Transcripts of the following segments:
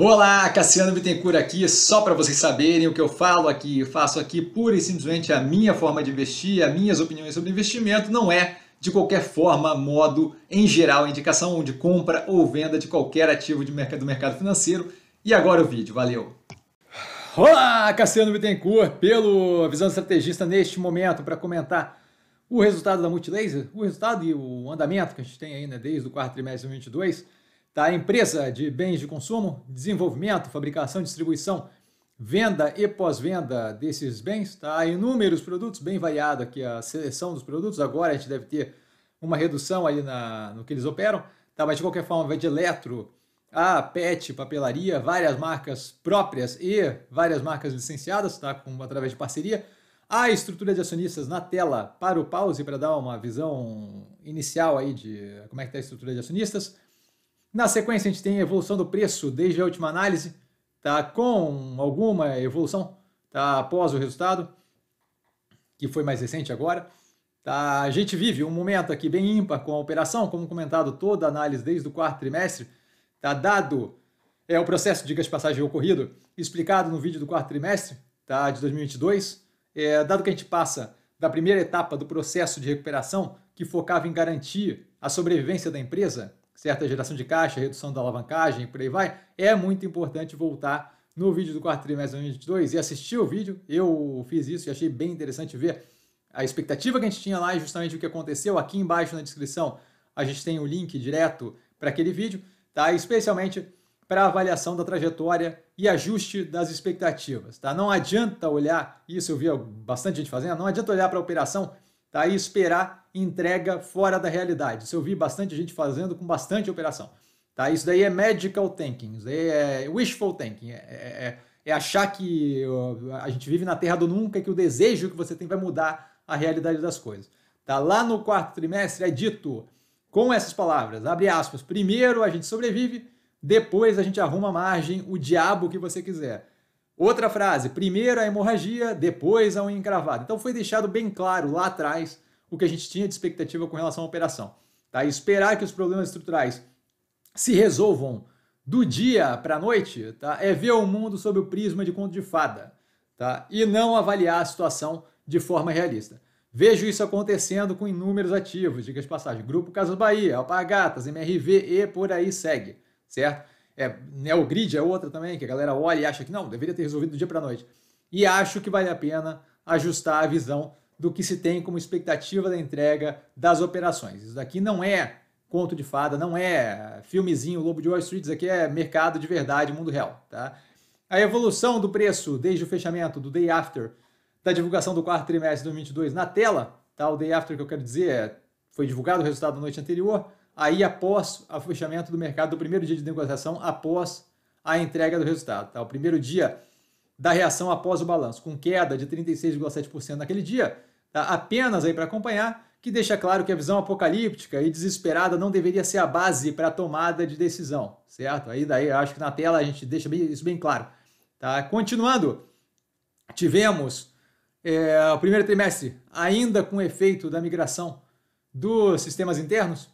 Olá, Cassiano Bittencourt aqui, só para vocês saberem o que eu falo aqui, eu faço aqui pura e simplesmente a minha forma de investir, as minhas opiniões sobre investimento, não é de qualquer forma, modo, em geral, indicação de compra ou venda de qualquer ativo de mercado, do mercado financeiro. E agora o vídeo, valeu! Olá, Cassiano Bittencourt, pelo Visão Estrategista neste momento para comentar o resultado da Multilaser, o resultado e o andamento que a gente tem aí né, desde o quarto trimestre de 2022 tá empresa de bens de consumo, desenvolvimento, fabricação, distribuição, venda e pós-venda desses bens, tá? Inúmeros produtos, bem variado aqui a seleção dos produtos. Agora a gente deve ter uma redução ali na, no que eles operam, tá? Mas de qualquer forma, vai de eletro a PET, papelaria, várias marcas próprias e várias marcas licenciadas, tá? Com, através de parceria. A estrutura de acionistas na tela para o pause para dar uma visão inicial aí de como é que está a estrutura de acionistas. Na sequência, a gente tem a evolução do preço desde a última análise, tá? com alguma evolução tá? após o resultado, que foi mais recente agora. Tá? A gente vive um momento aqui bem ímpar com a operação, como comentado, toda a análise desde o quarto trimestre, tá? dado é o processo, diga de passagem, ocorrido, explicado no vídeo do quarto trimestre tá? de 2022, é, dado que a gente passa da primeira etapa do processo de recuperação, que focava em garantir a sobrevivência da empresa, certa geração de caixa, redução da alavancagem, por aí vai, é muito importante voltar no vídeo do quarto trimestre de 2022 e assistir o vídeo. Eu fiz isso e achei bem interessante ver a expectativa que a gente tinha lá e justamente o que aconteceu. Aqui embaixo na descrição a gente tem o link direto para aquele vídeo, tá? Especialmente para avaliação da trajetória e ajuste das expectativas, tá? Não adianta olhar, isso eu vi bastante gente fazendo, não adianta olhar para a operação tá? e esperar entrega fora da realidade. Isso eu vi bastante gente fazendo com bastante operação. Tá? Isso daí é magical thinking, isso daí é wishful thinking, é, é, é, é achar que a gente vive na terra do nunca, que o desejo que você tem vai mudar a realidade das coisas. Tá? Lá no quarto trimestre é dito com essas palavras, abre aspas, primeiro a gente sobrevive, depois a gente arruma margem, o diabo que você quiser. Outra frase: primeiro a hemorragia, depois a unha encravada. Então foi deixado bem claro lá atrás o que a gente tinha de expectativa com relação à operação. Tá? esperar que os problemas estruturais se resolvam do dia para a noite tá? é ver o mundo sob o prisma de conto de fada tá? e não avaliar a situação de forma realista. Vejo isso acontecendo com inúmeros ativos, diga de passagem, Grupo Casas Bahia, Alpagatas, MRV e por aí segue, certo? É, Neogrid né, é outra também, que a galera olha e acha que não, deveria ter resolvido do dia para noite. E acho que vale a pena ajustar a visão do que se tem como expectativa da entrega das operações. Isso daqui não é conto de fada, não é filmezinho Lobo de Wall Street, isso aqui é mercado de verdade, mundo real, tá? A evolução do preço desde o fechamento do day after da divulgação do quarto trimestre de 2022 na tela, tá? O day after que eu quero dizer é, foi divulgado o resultado da noite anterior, aí após o fechamento do mercado, do primeiro dia de negociação, após a entrega do resultado. Tá? O primeiro dia da reação após o balanço, com queda de 36,7% naquele dia, tá? apenas aí para acompanhar, que deixa claro que a visão apocalíptica e desesperada não deveria ser a base para a tomada de decisão, certo? Aí daí acho que na tela a gente deixa isso bem claro. Tá? Continuando, tivemos é, o primeiro trimestre ainda com efeito da migração dos sistemas internos,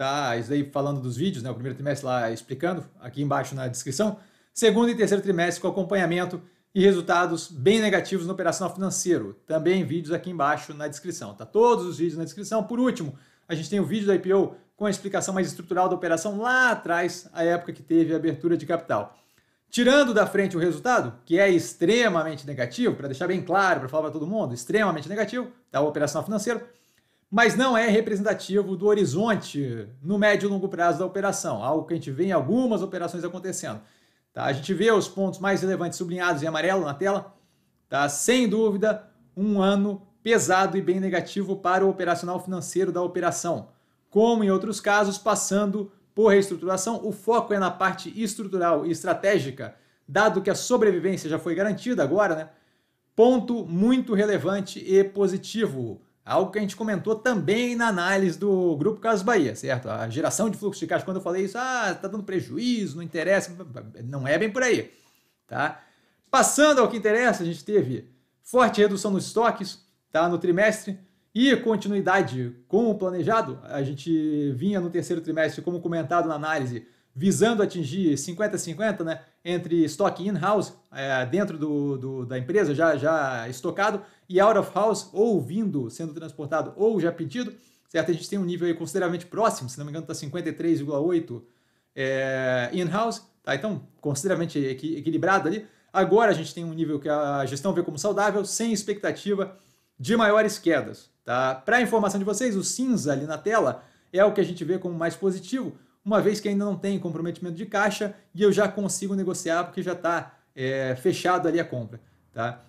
tá? Isso falando dos vídeos, né? O primeiro trimestre lá explicando, aqui embaixo na descrição. Segundo e terceiro trimestre com acompanhamento e resultados bem negativos no operacional financeiro. Também vídeos aqui embaixo na descrição, tá? Todos os vídeos na descrição. Por último, a gente tem o vídeo da IPO com a explicação mais estrutural da operação lá atrás, a época que teve a abertura de capital. Tirando da frente o resultado, que é extremamente negativo, para deixar bem claro, para falar para todo mundo, extremamente negativo, tá? O operacional financeiro mas não é representativo do horizonte no médio e longo prazo da operação, algo que a gente vê em algumas operações acontecendo. Tá? A gente vê os pontos mais relevantes sublinhados em amarelo na tela. Tá? Sem dúvida, um ano pesado e bem negativo para o operacional financeiro da operação. Como em outros casos, passando por reestruturação, o foco é na parte estrutural e estratégica, dado que a sobrevivência já foi garantida agora, né? Ponto muito relevante e positivo Algo que a gente comentou também na análise do Grupo Casas Bahia, certo? A geração de fluxo de caixa, quando eu falei isso, ah, tá dando prejuízo, não interessa, não é bem por aí, tá? Passando ao que interessa, a gente teve forte redução nos estoques, tá? No trimestre, e continuidade com o planejado, a gente vinha no terceiro trimestre, como comentado na análise, visando atingir 50-50, né, entre estoque in-house, é, dentro do, do, da empresa, já, já estocado, e out-of-house, ou vindo, sendo transportado, ou já pedido, certo? A gente tem um nível consideravelmente próximo, se não me engano está 53,8 é, in-house, tá? Então, consideravelmente equilibrado ali. Agora a gente tem um nível que a gestão vê como saudável, sem expectativa de maiores quedas, tá? Para informação de vocês, o cinza ali na tela é o que a gente vê como mais positivo, uma vez que ainda não tem comprometimento de caixa e eu já consigo negociar porque já está é, fechado ali a compra. Tá?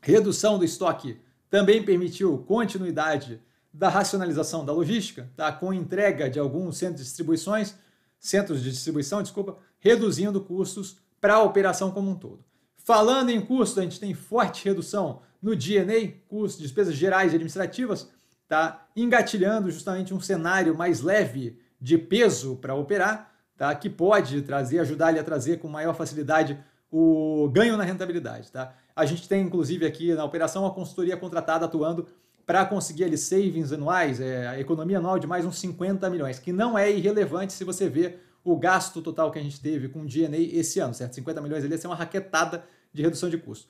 Redução do estoque também permitiu continuidade da racionalização da logística, tá? com entrega de alguns centros de distribuições, centros de distribuição, desculpa, reduzindo custos para a operação como um todo. Falando em custo, a gente tem forte redução no DNA, custo, despesas gerais e administrativas, tá? engatilhando justamente um cenário mais leve de peso para operar, tá? que pode trazer, ajudar ele a trazer com maior facilidade o ganho na rentabilidade. Tá? A gente tem, inclusive, aqui na operação uma consultoria contratada atuando para conseguir ali savings anuais, é, a economia anual de mais uns 50 milhões, que não é irrelevante se você vê o gasto total que a gente teve com o DNA esse ano, certo? 50 milhões ali ia ser é uma raquetada de redução de custo.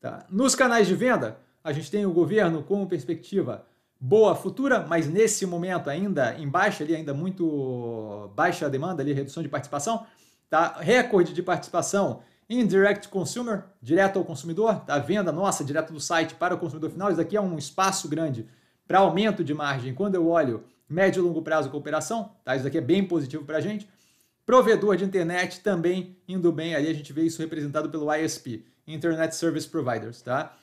Tá? Nos canais de venda, a gente tem o governo com perspectiva boa futura, mas nesse momento ainda em baixa ali, ainda muito baixa demanda ali, redução de participação, tá? Recorde de participação em direct consumer, direto ao consumidor, tá? Venda nossa direto do site para o consumidor final, isso aqui é um espaço grande para aumento de margem. Quando eu olho médio e longo prazo cooperação, tá? Isso aqui é bem positivo para a gente. Provedor de internet também indo bem ali, a gente vê isso representado pelo ISP, Internet Service Providers, tá?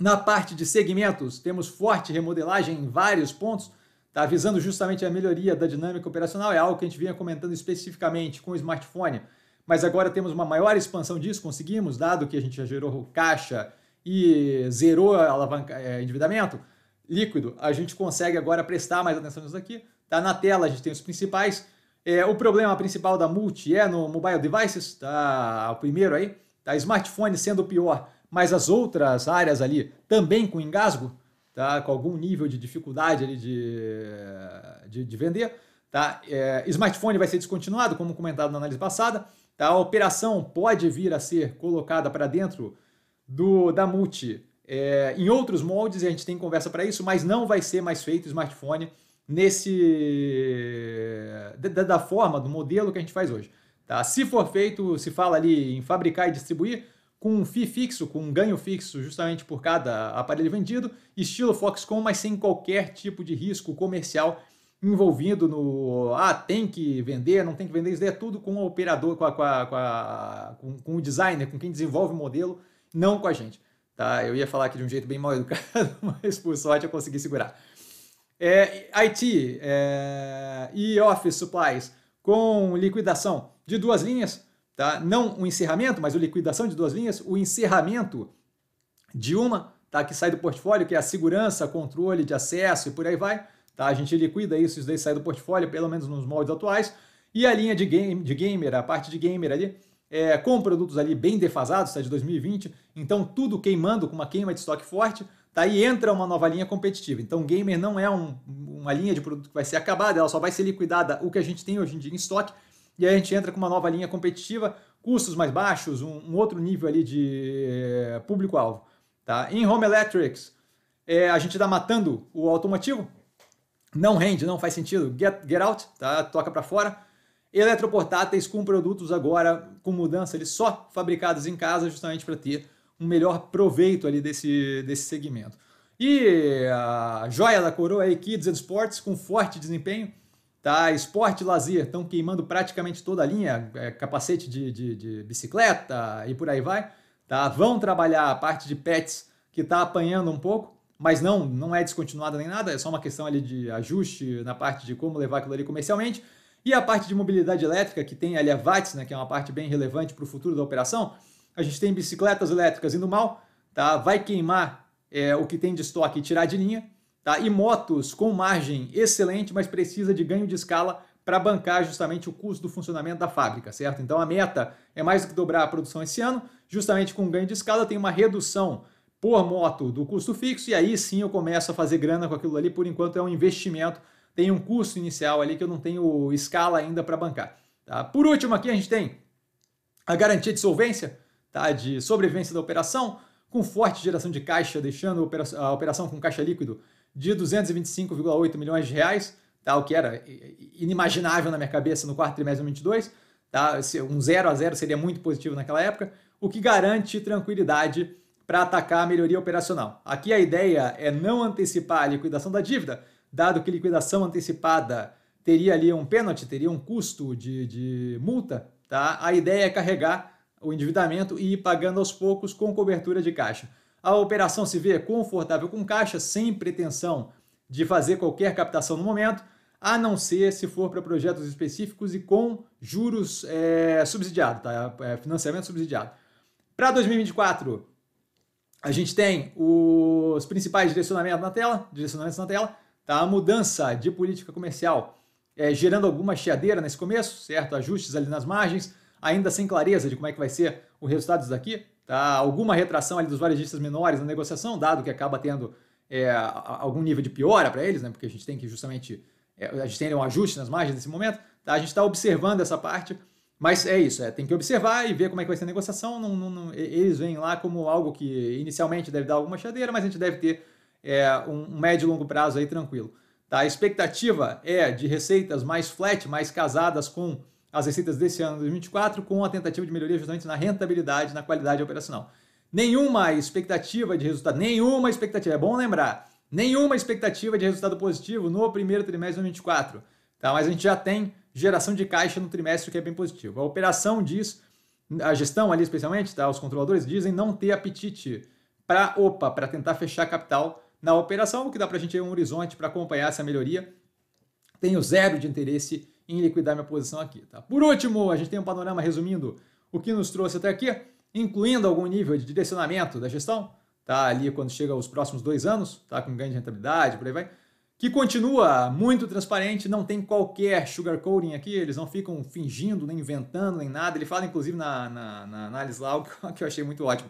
Na parte de segmentos, temos forte remodelagem em vários pontos, tá visando justamente a melhoria da dinâmica operacional, é algo que a gente vinha comentando especificamente com o smartphone, mas agora temos uma maior expansão disso, conseguimos, dado que a gente já gerou caixa e zerou alavanca, é, endividamento líquido, a gente consegue agora prestar mais atenção nisso aqui. Tá na tela, a gente tem os principais. É, o problema principal da multi é no mobile devices, tá o primeiro aí, tá smartphone sendo o pior mas as outras áreas ali também com engasgo, tá? com algum nível de dificuldade ali de, de, de vender. Tá? É, smartphone vai ser descontinuado, como comentado na análise passada. Tá? A operação pode vir a ser colocada para dentro do da multi é, em outros moldes, e a gente tem conversa para isso, mas não vai ser mais feito smartphone nesse da, da forma, do modelo que a gente faz hoje. Tá? Se for feito, se fala ali em fabricar e distribuir, com um FII fixo, com um ganho fixo justamente por cada aparelho vendido, estilo Foxconn, mas sem qualquer tipo de risco comercial envolvido no ah, tem que vender, não tem que vender, isso é tudo com o operador, com, a, com, a, com, a, com, com, o designer, com quem desenvolve o modelo, não com a gente. Tá? Eu ia falar aqui de um jeito bem mal educado, mas por sorte eu consegui segurar. É, IT é, e Office Supplies com liquidação de duas linhas, Tá? Não o encerramento, mas a liquidação de duas linhas, o encerramento de uma, tá? que sai do portfólio, que é a segurança, controle de acesso e por aí vai. Tá? A gente liquida isso, isso daí sai do portfólio, pelo menos nos moldes atuais. E a linha de, game, de gamer, a parte de gamer ali, é, com produtos ali bem defasados, tá? de 2020, então tudo queimando, com uma queima de estoque forte, tá? e entra uma nova linha competitiva. Então, gamer não é um, uma linha de produto que vai ser acabada, ela só vai ser liquidada o que a gente tem hoje em dia em estoque e aí a gente entra com uma nova linha competitiva, custos mais baixos, um, um outro nível ali de eh, público-alvo. Tá? Em Home Electrics, é, a gente está matando o automotivo, não rende, não faz sentido, get, get out, tá? toca para fora. Eletroportáteis com produtos agora, com mudança, eles só fabricados em casa, justamente para ter um melhor proveito ali desse, desse segmento. E a joia da coroa é Kids and Sports, com forte desempenho, Tá, esporte, lazer, estão queimando praticamente toda a linha, é, capacete de, de, de, bicicleta e por aí vai. Tá, vão trabalhar a parte de pets que está apanhando um pouco, mas não, não é descontinuada nem nada, é só uma questão ali de ajuste na parte de como levar aquilo ali comercialmente. E a parte de mobilidade elétrica, que tem ali a VATS, né, que é uma parte bem relevante para o futuro da operação, a gente tem bicicletas elétricas indo mal, tá? vai queimar é, o que tem de estoque e tirar de linha. Tá? E motos com margem excelente, mas precisa de ganho de escala para bancar justamente o custo do funcionamento da fábrica, certo? Então a meta é mais do que dobrar a produção esse ano, justamente com ganho de escala tem uma redução por moto do custo fixo e aí sim eu começo a fazer grana com aquilo ali, por enquanto é um investimento, tem um custo inicial ali que eu não tenho escala ainda para bancar. Tá? Por último aqui a gente tem a garantia de solvência, tá? de sobrevivência da operação, com forte geração de caixa, deixando a operação com caixa líquido de 225,8 milhões de reais, tá? o que era inimaginável na minha cabeça no quarto trimestre de 2022. Tá? Um 0 a 0 seria muito positivo naquela época, o que garante tranquilidade para atacar a melhoria operacional. Aqui a ideia é não antecipar a liquidação da dívida, dado que liquidação antecipada teria ali um pênalti, teria um custo de, de multa, tá? a ideia é carregar o endividamento e ir pagando aos poucos com cobertura de caixa. A operação se vê confortável com caixa, sem pretensão de fazer qualquer captação no momento, a não ser se for para projetos específicos e com juros é, subsidiados, tá? É, é, financiamento subsidiado. Para 2024, a gente tem os principais direcionamentos na tela, direcionamentos na tela, tá? A mudança de política comercial é, gerando alguma chiadeira nesse começo, certo? Ajustes ali nas margens, ainda sem clareza de como é que vai ser o resultado disso daqui tá? alguma retração ali dos varejistas menores na negociação, dado que acaba tendo é, algum nível de piora para eles, né? porque a gente tem que justamente, é, a gente tem um ajuste nas margens nesse momento, tá? a gente está observando essa parte, mas é isso, é, tem que observar e ver como é que vai ser a negociação, não, não, não, eles vêm lá como algo que inicialmente deve dar alguma chadeira, mas a gente deve ter é, um, um médio e longo prazo aí tranquilo. Tá? A expectativa é de receitas mais flat, mais casadas com as receitas desse ano de 2024 com a tentativa de melhoria justamente na rentabilidade, na qualidade operacional. Nenhuma expectativa de resultado, nenhuma expectativa, é bom lembrar, nenhuma expectativa de resultado positivo no primeiro trimestre de 2024. Tá? Mas a gente já tem geração de caixa no trimestre, que é bem positivo. A operação diz, a gestão ali especialmente, tá? os controladores dizem não ter apetite para opa, para tentar fechar capital na operação, o que dá para a gente ter um horizonte para acompanhar essa melhoria. Tenho zero de interesse em liquidar minha posição aqui. Tá? Por último, a gente tem um panorama resumindo o que nos trouxe até aqui, incluindo algum nível de direcionamento da gestão, tá? ali quando chega aos próximos dois anos, tá? com ganho de rentabilidade, por aí vai, que continua muito transparente, não tem qualquer sugarcoating aqui, eles não ficam fingindo, nem inventando, nem nada. Ele fala, inclusive, na, na, na análise lá, o que eu achei muito ótimo.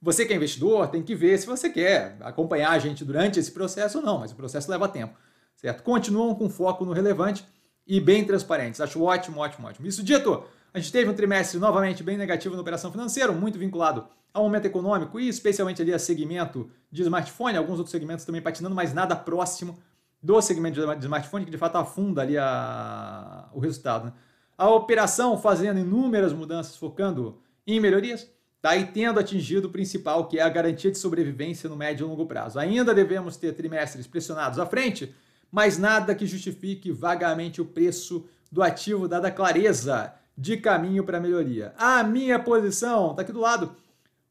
Você que é investidor tem que ver se você quer acompanhar a gente durante esse processo ou não, mas o processo leva tempo, certo? Continuam com foco no relevante e bem transparentes. Acho ótimo, ótimo, ótimo. Isso dito, a gente teve um trimestre novamente bem negativo na operação financeira, muito vinculado ao momento econômico e especialmente ali a segmento de smartphone, alguns outros segmentos também patinando, mas nada próximo do segmento de smartphone que de fato afunda ali a... o resultado. Né? A operação fazendo inúmeras mudanças, focando em melhorias, tá? e tendo atingido o principal, que é a garantia de sobrevivência no médio e longo prazo. Ainda devemos ter trimestres pressionados à frente, mas nada que justifique vagamente o preço do ativo, dada a clareza de caminho para melhoria. A minha posição está aqui do lado.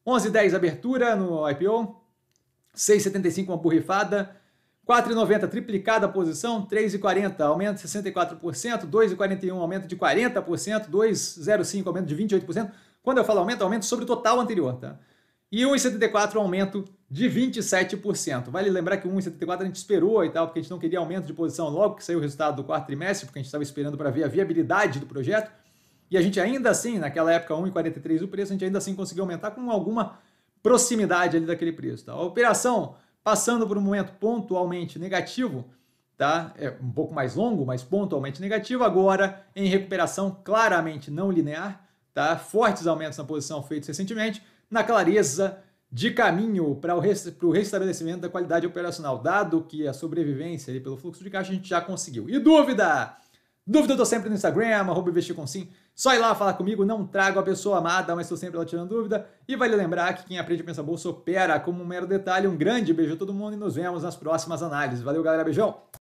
11,10 abertura no IPO, 6,75 uma borrifada, 4,90 triplicada a posição, 3,40 aumento de 64%, 2,41 aumento de 40%, 2,05 aumento de 28%. Quando eu falo aumento, é aumento sobre o total anterior, tá? E 1,74 aumento de 27%. Vale lembrar que 1,74 a gente esperou e tal, porque a gente não queria aumento de posição logo que saiu o resultado do quarto trimestre, porque a gente estava esperando para ver a viabilidade do projeto. E a gente ainda assim, naquela época 1,43 o preço, a gente ainda assim conseguiu aumentar com alguma proximidade ali daquele preço. Tá? A operação passando por um momento pontualmente negativo, tá? É um pouco mais longo, mas pontualmente negativo, agora em recuperação claramente não linear, tá? Fortes aumentos na posição feitos recentemente na clareza de caminho para o, restabelecimento da qualidade operacional, dado que a sobrevivência ali pelo fluxo de caixa a gente já conseguiu. E dúvida? Dúvida eu tô sempre no Instagram, arroba investir com sim. Só ir lá falar comigo, não trago a pessoa amada, mas estou sempre lá tirando dúvida. E vale lembrar que quem aprende a pensar bolsa opera como um mero detalhe. Um grande beijo a todo mundo e nos vemos nas próximas análises. Valeu, galera. Beijão!